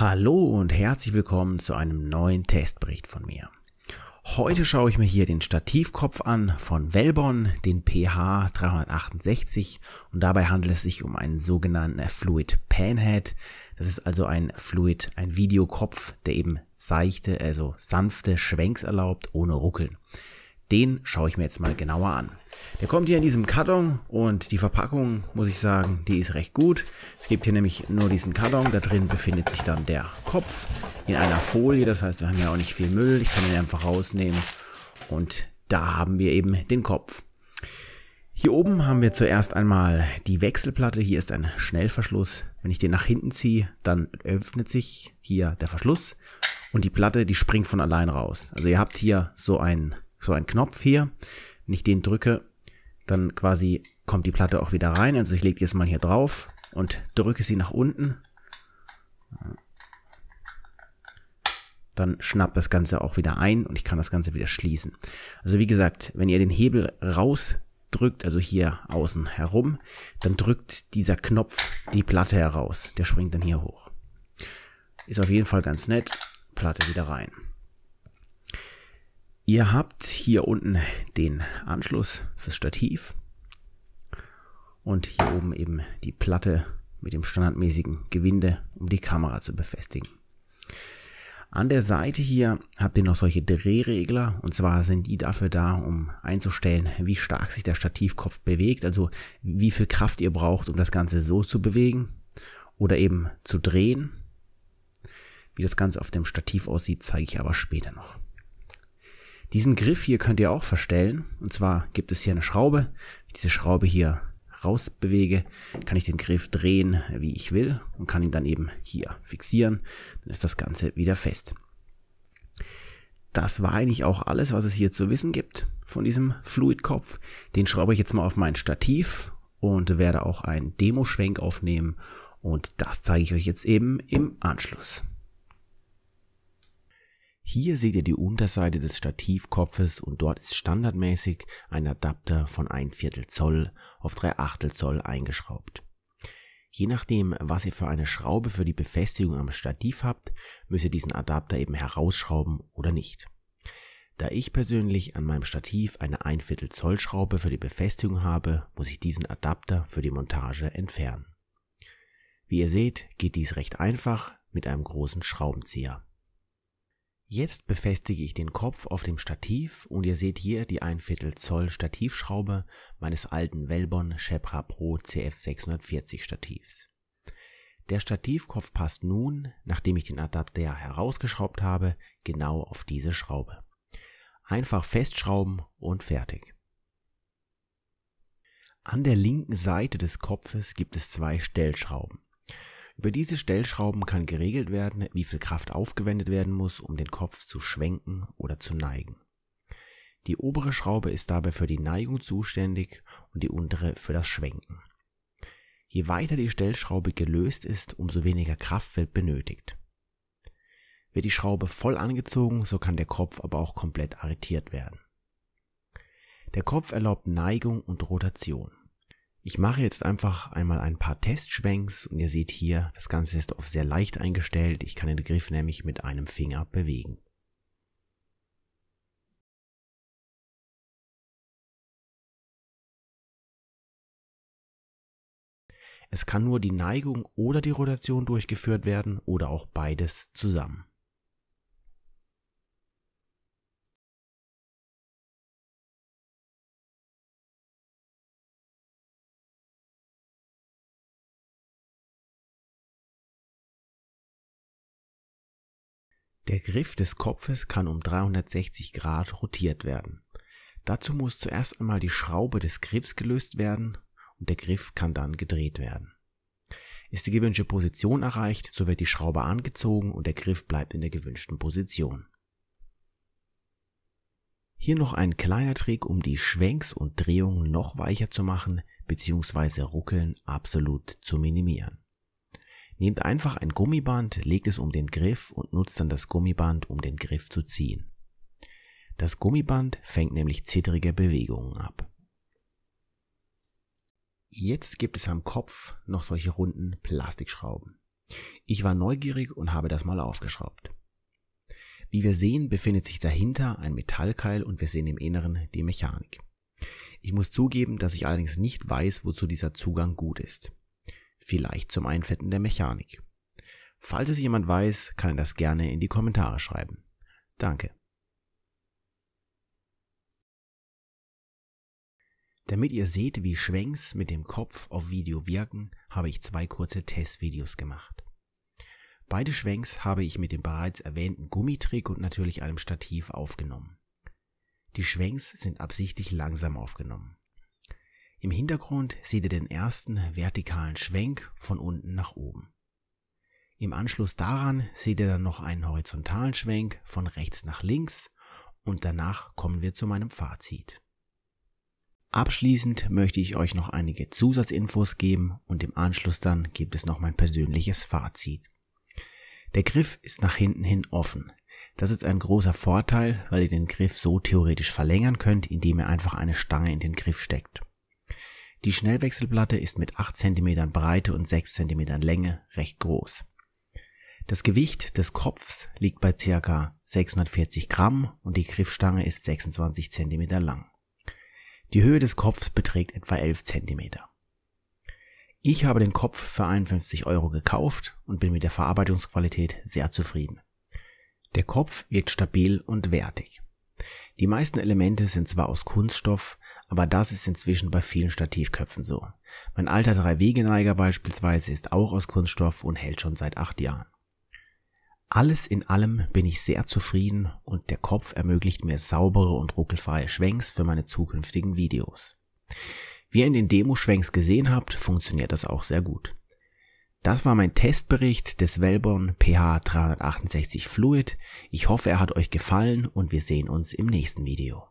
Hallo und herzlich willkommen zu einem neuen Testbericht von mir. Heute schaue ich mir hier den Stativkopf an von Wellborn, den PH 368 und dabei handelt es sich um einen sogenannten Fluid Panhead. Das ist also ein Fluid, ein Videokopf, der eben seichte, also sanfte Schwenks erlaubt, ohne Ruckeln. Den schaue ich mir jetzt mal genauer an. Der kommt hier in diesem Karton und die Verpackung, muss ich sagen, die ist recht gut. Es gibt hier nämlich nur diesen Karton, da drin befindet sich dann der Kopf in einer Folie, das heißt, wir haben ja auch nicht viel Müll, ich kann ihn einfach rausnehmen und da haben wir eben den Kopf. Hier oben haben wir zuerst einmal die Wechselplatte, hier ist ein Schnellverschluss. Wenn ich den nach hinten ziehe, dann öffnet sich hier der Verschluss und die Platte, die springt von allein raus. Also ihr habt hier so einen so einen Knopf hier. Wenn ich den drücke, dann quasi kommt die Platte auch wieder rein. Also ich lege die jetzt mal hier drauf und drücke sie nach unten. Dann schnappt das Ganze auch wieder ein und ich kann das Ganze wieder schließen. Also wie gesagt, wenn ihr den Hebel rausdrückt, also hier außen herum, dann drückt dieser Knopf die Platte heraus. Der springt dann hier hoch. Ist auf jeden Fall ganz nett. Platte wieder rein. Ihr habt hier unten den Anschluss fürs Stativ und hier oben eben die Platte mit dem standardmäßigen Gewinde, um die Kamera zu befestigen. An der Seite hier habt ihr noch solche Drehregler und zwar sind die dafür da, um einzustellen, wie stark sich der Stativkopf bewegt, also wie viel Kraft ihr braucht, um das Ganze so zu bewegen oder eben zu drehen. Wie das Ganze auf dem Stativ aussieht, zeige ich aber später noch. Diesen Griff hier könnt ihr auch verstellen. Und zwar gibt es hier eine Schraube. Wenn ich diese Schraube hier rausbewege, kann ich den Griff drehen, wie ich will und kann ihn dann eben hier fixieren. Dann ist das Ganze wieder fest. Das war eigentlich auch alles, was es hier zu wissen gibt von diesem Fluidkopf. Den schraube ich jetzt mal auf mein Stativ und werde auch einen Demoschwenk aufnehmen und das zeige ich euch jetzt eben im Anschluss. Hier seht ihr die Unterseite des Stativkopfes und dort ist standardmäßig ein Adapter von 1 Viertel Zoll auf 3 Achtel Zoll eingeschraubt. Je nachdem, was ihr für eine Schraube für die Befestigung am Stativ habt, müsst ihr diesen Adapter eben herausschrauben oder nicht. Da ich persönlich an meinem Stativ eine 1 Viertel Zoll Schraube für die Befestigung habe, muss ich diesen Adapter für die Montage entfernen. Wie ihr seht, geht dies recht einfach mit einem großen Schraubenzieher. Jetzt befestige ich den Kopf auf dem Stativ und ihr seht hier die 1 Zoll Stativschraube meines alten Wellborn Shepra Pro CF640 Stativs. Der Stativkopf passt nun, nachdem ich den Adapter herausgeschraubt habe, genau auf diese Schraube. Einfach festschrauben und fertig. An der linken Seite des Kopfes gibt es zwei Stellschrauben. Über diese Stellschrauben kann geregelt werden, wie viel Kraft aufgewendet werden muss, um den Kopf zu schwenken oder zu neigen. Die obere Schraube ist dabei für die Neigung zuständig und die untere für das Schwenken. Je weiter die Stellschraube gelöst ist, umso weniger Kraft wird benötigt. Wird die Schraube voll angezogen, so kann der Kopf aber auch komplett arretiert werden. Der Kopf erlaubt Neigung und Rotation. Ich mache jetzt einfach einmal ein paar Testschwenks und ihr seht hier, das Ganze ist auf sehr leicht eingestellt. Ich kann den Griff nämlich mit einem Finger bewegen. Es kann nur die Neigung oder die Rotation durchgeführt werden oder auch beides zusammen. Der Griff des Kopfes kann um 360 Grad rotiert werden. Dazu muss zuerst einmal die Schraube des Griffs gelöst werden und der Griff kann dann gedreht werden. Ist die gewünschte Position erreicht, so wird die Schraube angezogen und der Griff bleibt in der gewünschten Position. Hier noch ein kleiner Trick, um die Schwenks und Drehungen noch weicher zu machen bzw. Ruckeln absolut zu minimieren. Nehmt einfach ein Gummiband, legt es um den Griff und nutzt dann das Gummiband, um den Griff zu ziehen. Das Gummiband fängt nämlich zittrige Bewegungen ab. Jetzt gibt es am Kopf noch solche runden Plastikschrauben. Ich war neugierig und habe das mal aufgeschraubt. Wie wir sehen, befindet sich dahinter ein Metallkeil und wir sehen im Inneren die Mechanik. Ich muss zugeben, dass ich allerdings nicht weiß, wozu dieser Zugang gut ist vielleicht zum Einfetten der Mechanik. Falls es jemand weiß, kann er das gerne in die Kommentare schreiben. Danke. Damit ihr seht, wie Schwenks mit dem Kopf auf Video wirken, habe ich zwei kurze Testvideos gemacht. Beide Schwenks habe ich mit dem bereits erwähnten Gummitrick und natürlich einem Stativ aufgenommen. Die Schwenks sind absichtlich langsam aufgenommen. Im Hintergrund seht ihr den ersten vertikalen Schwenk von unten nach oben. Im Anschluss daran seht ihr dann noch einen horizontalen Schwenk von rechts nach links und danach kommen wir zu meinem Fazit. Abschließend möchte ich euch noch einige Zusatzinfos geben und im Anschluss dann gibt es noch mein persönliches Fazit. Der Griff ist nach hinten hin offen. Das ist ein großer Vorteil, weil ihr den Griff so theoretisch verlängern könnt, indem ihr einfach eine Stange in den Griff steckt. Die Schnellwechselplatte ist mit 8 cm Breite und 6 cm Länge recht groß. Das Gewicht des Kopfs liegt bei ca. 640 Gramm und die Griffstange ist 26 cm lang. Die Höhe des Kopfs beträgt etwa 11 cm. Ich habe den Kopf für 51 Euro gekauft und bin mit der Verarbeitungsqualität sehr zufrieden. Der Kopf wirkt stabil und wertig. Die meisten Elemente sind zwar aus Kunststoff, aber das ist inzwischen bei vielen Stativköpfen so. Mein alter Drei-Wegeneiger beispielsweise ist auch aus Kunststoff und hält schon seit acht Jahren. Alles in allem bin ich sehr zufrieden und der Kopf ermöglicht mir saubere und ruckelfreie Schwenks für meine zukünftigen Videos. Wie ihr in den Demo-Schwenks gesehen habt, funktioniert das auch sehr gut. Das war mein Testbericht des Wellborn PH 368 Fluid. Ich hoffe, er hat euch gefallen und wir sehen uns im nächsten Video.